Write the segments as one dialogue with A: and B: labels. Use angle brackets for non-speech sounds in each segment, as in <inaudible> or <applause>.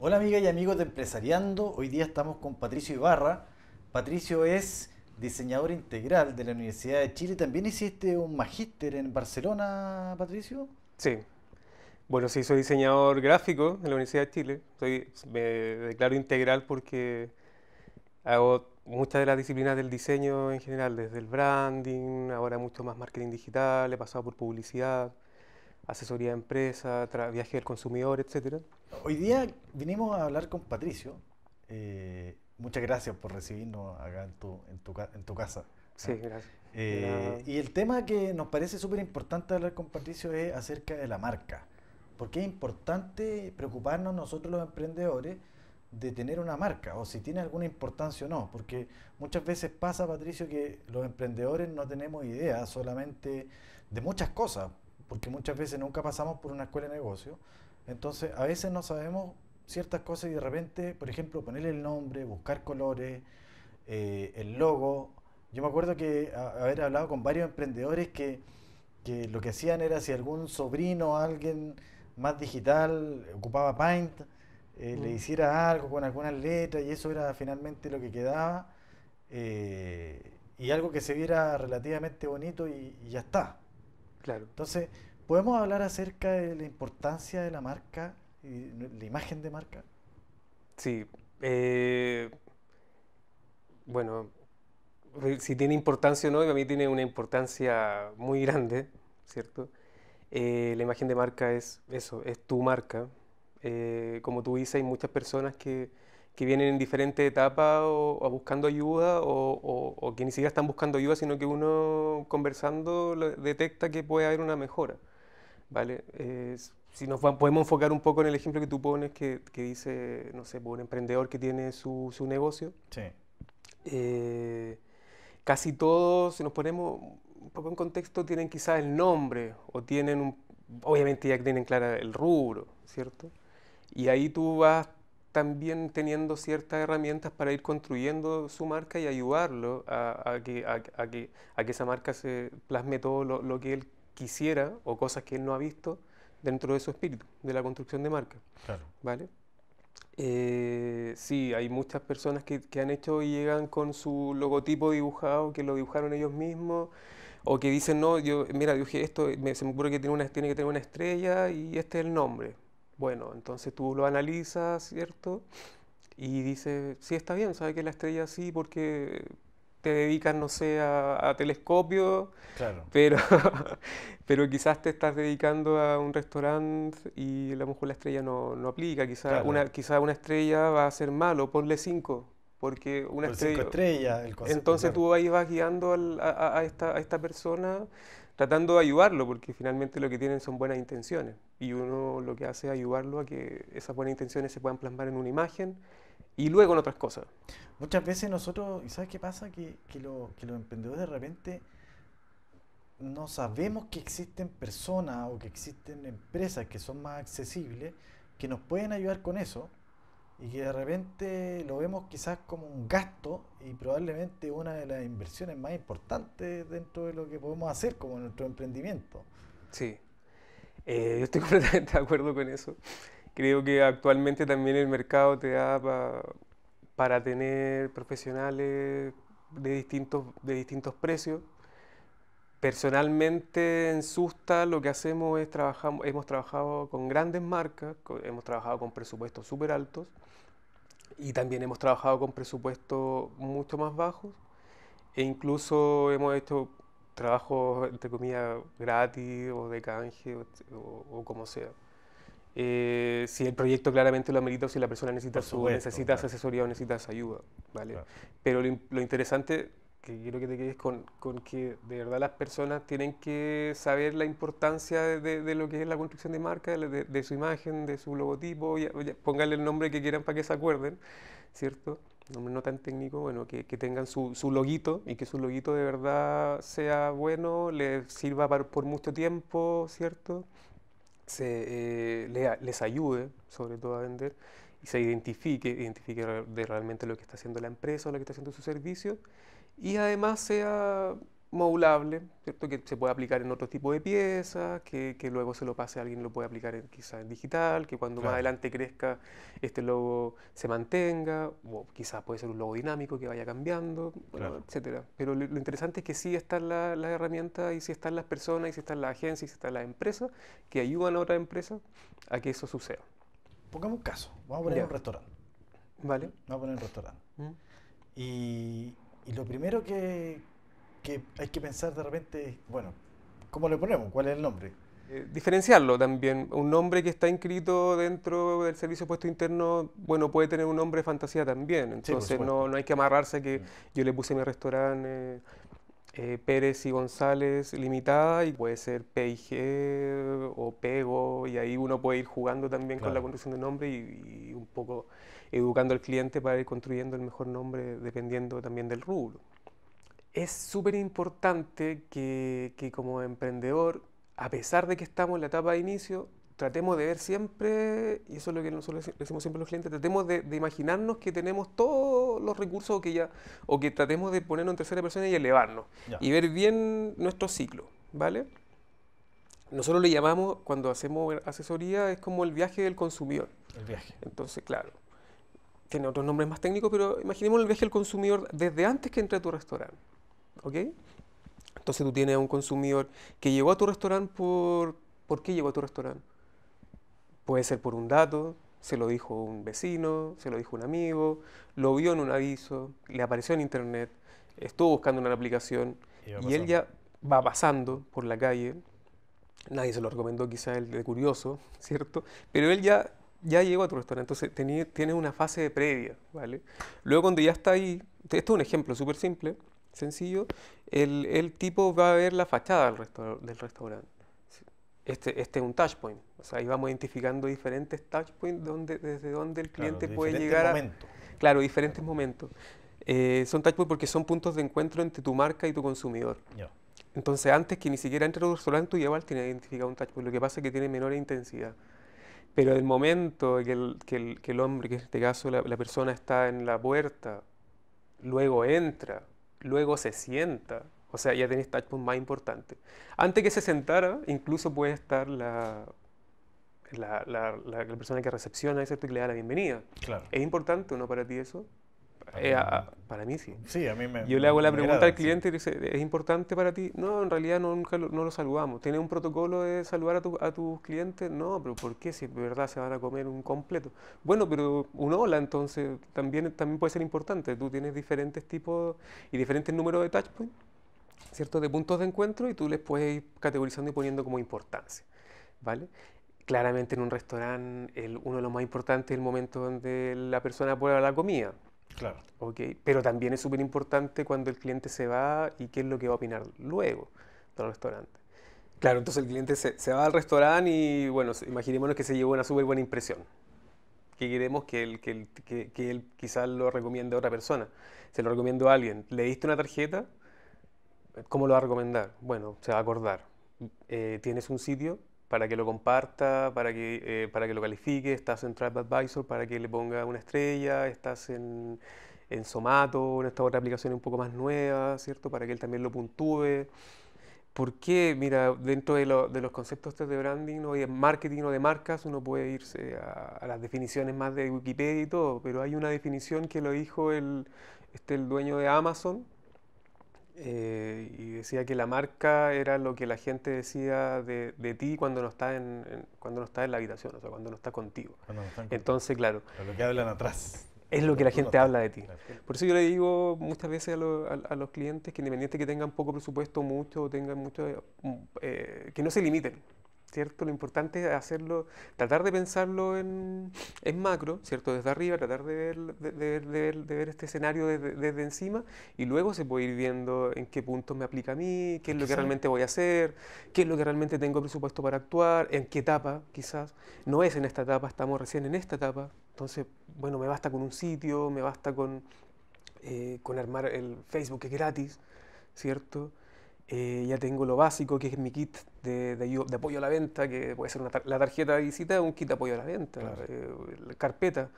A: Hola amigas y amigos de Empresariando, hoy día estamos con Patricio Ibarra. Patricio es diseñador integral de la Universidad de Chile. También hiciste un magíster en Barcelona, Patricio. Sí.
B: Bueno, sí, soy diseñador gráfico en la Universidad de Chile. Soy, me declaro integral porque hago muchas de las disciplinas del diseño en general, desde el branding, ahora mucho más marketing digital, he pasado por publicidad asesoría de empresa, viaje del consumidor,
A: etc. Hoy día vinimos a hablar con Patricio. Eh, muchas gracias por recibirnos acá en tu, en tu, casa. Sí, gracias. Eh, y el tema que nos parece súper importante hablar con Patricio es acerca de la marca. Porque es importante preocuparnos nosotros los emprendedores de tener una marca o si tiene alguna importancia o no. Porque muchas veces pasa, Patricio, que los emprendedores no tenemos idea solamente de muchas cosas porque muchas veces nunca pasamos por una escuela de negocio. Entonces, a veces no sabemos ciertas cosas y de repente, por ejemplo, poner el nombre, buscar colores, eh, el logo. Yo me acuerdo que haber hablado con varios emprendedores que, lo que hacían era si algún sobrino, alguien más digital, ocupaba Paint, eh, le mm. hiciera algo con algunas letras y eso era finalmente lo que quedaba. Eh, y algo que se viera relativamente bonito y ya está. Claro. Entonces, ¿podemos hablar acerca de la importancia de la marca y la imagen de marca?
B: Sí. Eh, bueno, si tiene importancia o no, a mí tiene una importancia muy grande, ¿cierto? Eh, la imagen de marca es eso, es tu marca. Eh, como tú dices, hay muchas personas que que vienen en diferentes etapas o, buscando ayuda o, o, que ni siquiera están buscando ayuda, sino que uno conversando detecta que puede haber una mejora. ¿vale? si nos podemos enfocar un poco en el ejemplo que tú pones, que, que dice, no sé, pues, un emprendedor que tiene su, su negocio. Sí. Eh, casi todos, si nos ponemos un poco en contexto, tienen quizás el nombre o tienen, un, obviamente ya tienen clara el rubro, ¿cierto? Y ahí tú vas también teniendo ciertas herramientas para ir construyendo su marca y ayudarlo a, que, a, que, esa marca se plasme todo lo, que él quisiera o cosas que él no ha visto dentro de su espíritu, de la construcción de marca. Claro. ¿Vale? Eh, sí, hay muchas personas que, han hecho y llegan con su logotipo dibujado, que lo dibujaron ellos mismos, o que dicen, no, yo, mira, dibujé esto, me, se me ocurre que tiene, una, tiene que tener una estrella y este es el nombre. Bueno, entonces tú lo analizas, ¿cierto? Y dices, sí, está bien, ¿sabes que la estrella sí, porque te dedicas, no sé, a, telescopio, claro. pero, <laughs> pero quizás te estás dedicando a un restaurante y a lo mejor la estrella no, no aplica. Quizás una, quizá una estrella va a ser malo, ponle cinco, porque una estrella... entonces tú ahí vas guiando esta, a esta persona tratando de ayudarlo, porque finalmente lo que tienen son buenas intenciones. Y uno lo que hace es ayudarlo a que esas buenas intenciones se puedan plasmar en una imagen y luego en otras cosas.
A: Muchas veces nosotros, ¿y sabes qué pasa? Que, que los emprendedores de repente no sabemos que existen personas o que existen empresas que son más accesibles, que nos pueden ayudar con eso, y que de repente lo vemos quizás como un gasto y probablemente una de las inversiones más importantes dentro de lo que podemos hacer como nuestro emprendimiento.
B: Sí, eh, yo estoy <laughs> completamente de acuerdo con eso. Creo que actualmente también el mercado te da para tener profesionales de distintos, de distintos precios. Personalmente en Susta lo que hacemos es trabajamos, hemos trabajado con grandes marcas, hemos trabajado con presupuestos súper altos y también hemos trabajado con presupuestos mucho más bajos e incluso hemos hecho trabajos, entre comillas, gratis o de canje o, como sea. Eh, si el proyecto claramente lo amerita o si la persona necesita, su, necesita asesoría o necesita ayuda. ¿vale? Pero lo, lo, interesante que quiero que te quedes con, con, que de verdad las personas tienen que saber la importancia de, de, lo que es la construcción de marca, de, de su imagen, de su logotipo, y, pónganle el nombre que quieran para que se acuerden, ¿cierto? Nombre no tan técnico, bueno, que, que tengan su, su, loguito y que su loguito de verdad sea bueno, les sirva por mucho tiempo, ¿cierto? Se, eh, les, ayude sobre todo a vender y se identifique, identifique de realmente lo que está haciendo la empresa o lo que está haciendo su servicio y además sea modulable, ¿cierto? que se pueda aplicar en otro tipo de piezas, que, luego se lo pase a alguien, lo puede aplicar en, quizá en digital, que cuando más adelante crezca este logo se mantenga, o quizás puede ser un logo dinámico que vaya cambiando, etcétera. Pero lo, interesante es que sí están las herramientas y sí están las personas y sí están las agencias y sí están las empresas que ayudan a otras empresas a que eso suceda.
A: Pongamos un caso, vamos a poner un restaurante. Vale. Vamos a poner un restaurante. ¿Mm? Y y lo primero que, hay que pensar de repente es, bueno, ¿cómo le ponemos? ¿Cuál es el nombre?
B: Eh, diferenciarlo también. Un nombre que está inscrito dentro del servicio puesto interno, bueno, puede tener un nombre de fantasía también. Entonces no, no, hay que amarrarse que mm. yo le puse mi restaurante. Eh, eh, Pérez y González limitada y puede ser PIG o Pego y ahí uno puede ir jugando también con la construcción de nombre y poco educando al cliente para ir construyendo el mejor nombre dependiendo también del rubro. Es súper importante que, como emprendedor, a pesar de que estamos en la etapa de inicio, tratemos de ver siempre, y eso es lo que nosotros decimos siempre a los clientes, tratemos de, imaginarnos que tenemos todos los recursos que ya, o que tratemos de ponernos en tercera persona y elevarnos, y ver bien nuestro ciclo, ¿vale? Nosotros le llamamos, cuando hacemos asesoría, es como el viaje del consumidor. El viaje. Entonces, claro, tiene otros nombres más técnicos, pero imaginemos el viaje del consumidor desde antes que entre a tu restaurante. ¿Ok? Entonces tú tienes a un consumidor que llegó a tu restaurante por... ¿Por qué llegó a tu restaurante? Puede ser por un dato, se lo dijo un vecino, se lo dijo un amigo, lo vio en un aviso, le apareció en internet, estuvo buscando una aplicación y, él ya va pasando por la calle. Nadie se lo recomendó, quizá el de curioso, <laughs> ¿cierto? Pero él ya ya llego a tu restaurante, entonces tienes una fase previa, ¿vale? Luego cuando ya está ahí, esto es un ejemplo súper simple, sencillo, el, el, tipo va a ver la fachada del, del restaurante. Este, este, es un touch point. O sea, ahí vamos identificando diferentes touch points donde, desde donde el cliente puede llegar a... Claro, diferentes momentos. Eh, son touch points porque son puntos de encuentro entre tu marca y tu consumidor. Entonces, antes que ni siquiera entre a tu restaurante, tú ya identificado un touch point. Lo que pasa es que tiene menor intensidad. Pero el momento que el, que el, hombre, que en este caso la, persona está en la puerta, luego entra, luego se sienta, o sea, ya tenés este touch más importante. Antes que se sentara, incluso puede estar la, la, persona que recepciona, ¿cierto? Y le da la bienvenida. Claro. ¿Es importante uno no para ti eso? Eh, para mí sí. Sí, a mí me. Yo le hago la pregunta al cliente y dice, ¿es importante para ti? No, en realidad nunca no lo saludamos. ¿Tienes un protocolo de saludar a, tus clientes? No, pero ¿por qué si de verdad se van a comer un completo? Bueno, pero un hola entonces también, también puede ser importante. Tú tienes diferentes tipos y diferentes números de touchpoints, ¿cierto? De puntos de encuentro y tú les puedes ir categorizando y poniendo como importancia, ¿vale? claramente en un restaurante el, uno de los más importantes es el momento donde la persona prueba la comida. Claro. Okay. Pero también es súper importante cuando el cliente se va y qué es lo que va a opinar luego del restaurante. Claro, entonces el cliente se, va al restaurante y, bueno, imaginémonos que se llevó una súper buena impresión. Que queremos que él, que, él, que, quizás lo recomiende a otra persona. Se lo recomiendo a alguien. ¿Le diste una tarjeta? ¿Cómo lo va a recomendar? Bueno, se va a acordar. Eh, ¿Tienes un sitio? para que lo comparta, para que, eh, para que lo califique, estás en TripAdvisor para que le ponga una estrella, estás en, en Somato, en esta otra aplicación un poco más nueva, ¿cierto? Para que él también lo puntúe. ¿Por qué? Mira, dentro de, de los conceptos de branding o de marketing o de marcas, uno puede irse a, a, las definiciones más de Wikipedia y todo, pero hay una definición que lo dijo el, este, el dueño de Amazon, eh, y decía que la marca era lo que la gente decía de, ti cuando no está en, cuando no está en la habitación, o sea, cuando no está contigo. Entonces, claro.
A: lo que hablan atrás. Es lo que la gente habla de ti. Por eso
B: yo le digo muchas veces a, los clientes que independiente que tengan poco presupuesto, mucho, tengan mucho, eh, que no se limiten. Lo importante es hacerlo, tratar de pensarlo en, macro, ¿cierto? Desde arriba, tratar de ver, de, ver, este escenario desde, encima y luego se puede ir viendo en qué punto me aplica a mí, qué es lo que realmente voy a hacer, qué es lo que realmente tengo presupuesto para actuar, en qué etapa, quizás. No es en esta etapa, estamos recién en esta etapa. Entonces, bueno, me basta con un sitio, me basta con, eh, con armar el Facebook es gratis, ¿cierto? Eh, ya tengo lo básico, que es mi kit de, apoyo a la venta, que puede ser la tarjeta de visita, un kit de apoyo a la venta, eh, la carpeta.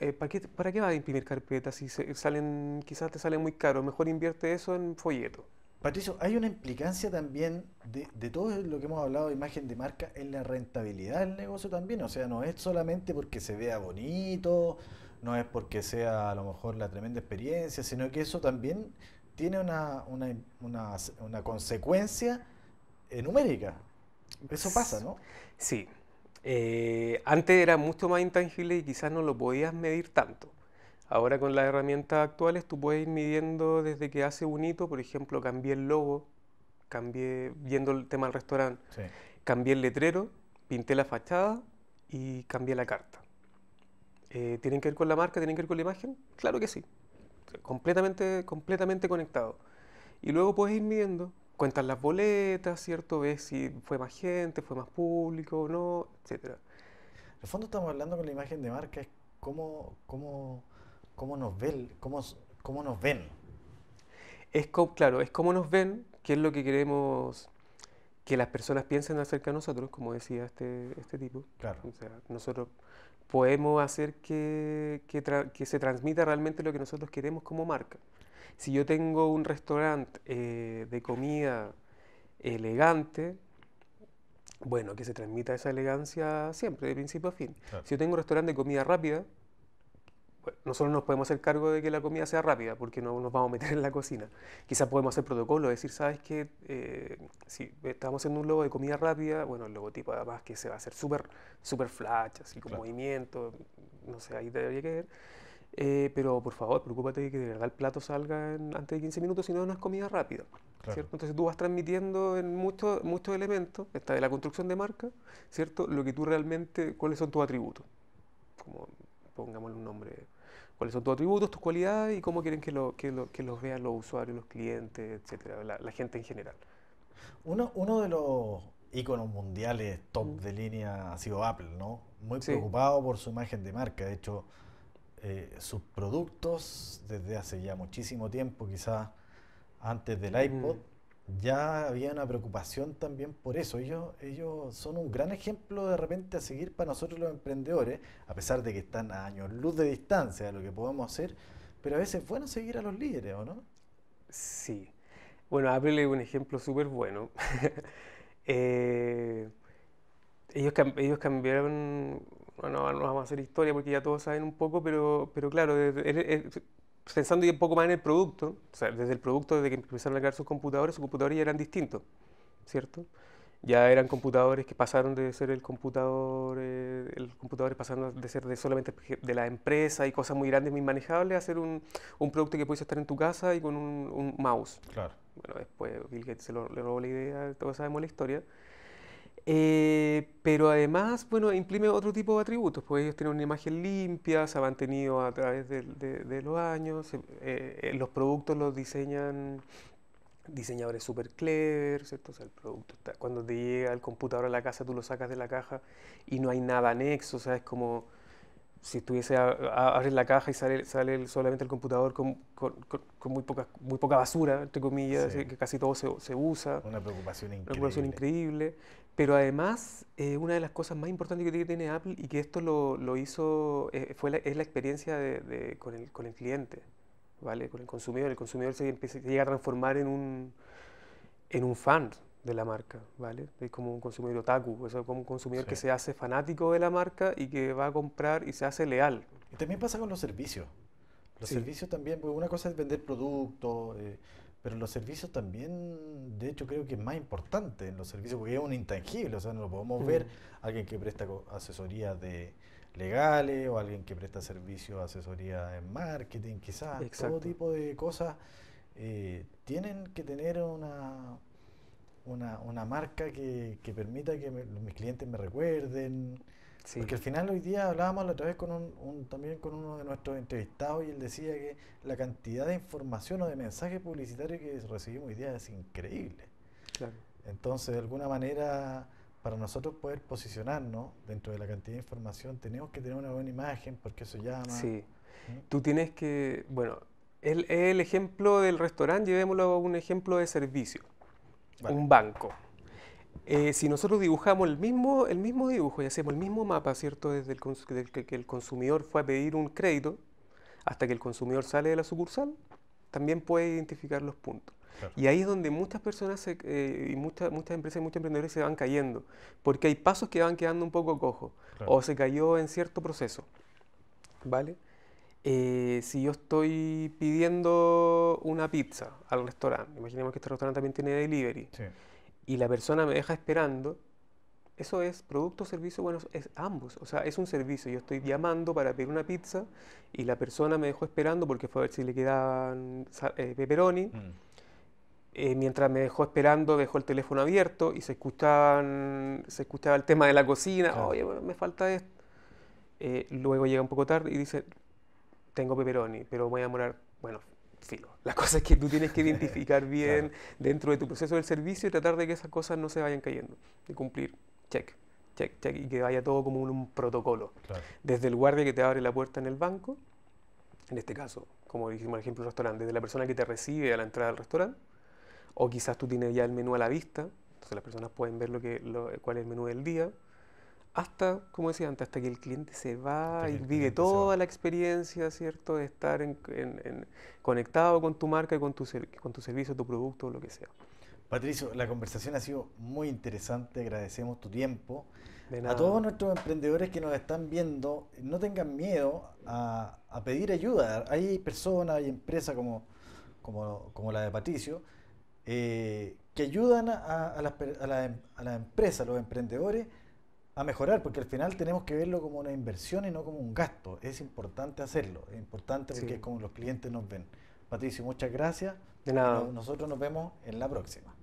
B: Eh, ¿para, qué, ¿para, a imprimir carpetas si salen, quizás te salen muy caro? Mejor invierte eso en folleto. Patricio,
A: hay una implicancia también de, de, todo lo que hemos hablado de imagen de marca en la rentabilidad del negocio también. O sea, no es solamente porque se vea bonito, no es porque sea a lo mejor la tremenda experiencia, sino que eso también tiene una, una, una, consecuencia eh, numérica. Eso pasa, ¿no? Sí.
B: Eh, antes era mucho más intangible y quizás no lo podías medir tanto. Ahora con las herramientas actuales tú puedes ir midiendo desde que hace un hito, por ejemplo, cambié el logo, cambié, viendo el tema del restaurante, cambié el letrero, pinté la fachada y cambié la carta. Eh, ¿Tienen que ver con la marca? ¿Tienen que ver con la imagen? Claro que sí completamente, completamente conectado. Y luego puedes ir midiendo, cuentas las boletas, ¿cierto? Ves si fue más gente, fue más público, no,
A: etcétera. En el fondo estamos hablando con la imagen de marca, es cómo, cómo, cómo nos ven, cómo, cómo nos ven. Es claro, es cómo nos ven,
B: qué es lo que queremos que las personas piensen acerca de nosotros, como decía este, este tipo. Claro. O sea, nosotros podemos hacer que, que, se transmita realmente lo que nosotros queremos como marca. Si yo tengo un restaurante eh, de comida elegante, bueno, que se transmita esa elegancia siempre, de principio a fin. Si yo tengo un restaurante de comida rápida, nosotros nos podemos hacer cargo de que la comida sea rápida, porque no nos vamos a meter en la cocina. Quizás podemos hacer protocolo, decir, ¿sabes que eh, si estamos haciendo un logo de comida rápida, bueno, el logotipo además que se va a hacer súper super flash, así con movimiento, no sé, ahí debería que eh, pero por favor, preocúpate de que de verdad el plato salga antes de 15 minutos, si no, es comida rápida. Entonces tú vas transmitiendo en muchos muchos elementos, esta de la construcción de marca, ¿cierto? Lo que tú realmente, cuáles son tus atributos. Como pongámosle un nombre cuáles son tus atributos, tus cualidades y cómo quieren que, los vean los usuarios, los clientes, etcétera, la, gente en general.
A: Uno, de los iconos mundiales top de línea ha sido Apple, ¿no? Muy preocupado por su imagen de marca. De hecho, eh, sus productos desde hace ya muchísimo tiempo, quizás antes del iPod, ya había una preocupación también por eso. Ellos, ellos son un gran ejemplo de repente a seguir para nosotros los emprendedores, a pesar de que están a años luz de distancia de lo que podemos hacer, pero a veces es bueno seguir a los líderes, ¿o no? Sí. Bueno, Apple
B: es un ejemplo súper bueno. <laughs> Eh, ellos, ellos cambiaron, bueno, no vamos a hacer historia porque ya todos saben un poco, pero, pero claro, pensando un poco más en el producto, desde el producto, desde que empezaron a crear sus computadores, sus computadores ya eran distintos, ¿cierto? Ya eran computadores que pasaron de ser el computador, eh, el computador pasando de ser solamente de la empresa y cosas muy grandes, muy manejables, a ser un, producto que pudiese estar en tu casa y con un, mouse. Claro. Bueno, después Bill Gates se lo, le robó la idea, todos sabemos la historia. Eh, pero además, bueno, imprime otro tipo de atributos, pues ellos tienen una imagen limpia, se ha mantenido a través de, los años, eh, eh, los productos los diseñan diseñadores súper clever, ¿cierto? O sea, el producto está, cuando te llega el computador a la casa, tú lo sacas de la caja y no hay nada anexo, o sea, es como si estuviese, a, abrir la caja y sale, solamente el computador con, muy, poca, muy poca basura, entre comillas, que casi todo se, usa. Una preocupación increíble. Pero además, eh, una de las cosas más importantes que tiene Apple y que esto lo, hizo, eh, fue es la experiencia con, el, cliente, ¿vale? Con el consumidor. El consumidor se, llega a transformar en un, en un fan, de la marca, ¿vale? Es como un consumidor otaku, es como un consumidor que se hace fanático de la marca y que va a comprar y se hace leal. Y también pasa con los servicios.
A: Los servicios también, porque una cosa es vender productos, eh, pero los servicios también, de hecho, creo que es más importante en los servicios porque es un intangible, o sea, no lo podemos mm. ver. Alguien que presta asesoría de legales o alguien que presta servicio, asesoría en marketing, quizás, todo tipo de cosas, eh, tienen que tener una una, marca que, permita que mis clientes me recuerden. Porque al final hoy día hablábamos la otra vez con un, también con uno de nuestros entrevistados y él decía que la cantidad de información o de mensajes publicitarios que recibimos hoy día es increíble. Entonces, de alguna manera, para nosotros poder posicionarnos dentro de la cantidad de información, tenemos que tener una buena imagen porque eso llama. Sí.
B: ¿Mm? Tú tienes que, bueno, el, el ejemplo del restaurante, llevémoslo a un ejemplo de servicio un banco. Eh, si nosotros dibujamos el mismo, el mismo dibujo y hacemos el mismo mapa, ¿cierto? Desde que, el consumidor fue a pedir un crédito hasta que el consumidor sale de la sucursal, también puede identificar los puntos. Y ahí es donde muchas personas eh, y muchas muchas empresas y muchos emprendedores se van cayendo, porque hay pasos que van quedando un poco cojos o se cayó en cierto proceso. ¿Vale? Eh, si yo estoy pidiendo una pizza al restaurante, imaginemos que este restaurante también tiene delivery, y la persona me deja esperando, eso es producto, servicio, bueno, es ambos. O sea, es un servicio. Yo estoy mm. llamando para pedir una pizza y la persona me dejó esperando porque fue a ver si le quedaban eh, pepperoni. Mm. Eh, mientras me dejó esperando, dejó el teléfono abierto y se escuchaban, se escuchaba el tema de la cocina. Oye, me falta esto. luego llega un poco tarde y dice, tengo pepperoni, pero voy a morar, bueno, filo. Las <laughs> cosas es que tú tienes que identificar <laughs> bien dentro de tu proceso del servicio y tratar de que esas cosas no se vayan cayendo, de cumplir, check, check, check, y que vaya todo como un, protocolo. Desde el guardia que te abre la puerta en el banco, en este caso, como dijimos el ejemplo, del restaurante, desde la persona que te recibe a la entrada del restaurante, o quizás tú tienes ya el menú a la vista, entonces las personas pueden ver lo que, lo, cuál es el menú del día, hasta, como decía hasta que el cliente se va y vive toda la experiencia, ¿cierto? De estar conectado con tu marca y con tu, servicio, tu producto, lo que sea.
A: Patricio, la conversación ha sido muy interesante, agradecemos tu tiempo. A todos nuestros emprendedores que nos están viendo, no tengan miedo a, pedir ayuda. Hay personas, y empresas como, como, la de Patricio, eh, que ayudan a, las, a, la, a los emprendedores, a mejorar, porque al final tenemos que verlo como una inversión y no como un gasto. Es importante hacerlo, es importante porque como los clientes nos ven. Patricio, muchas gracias. De nada. Nosotros nos vemos en la próxima.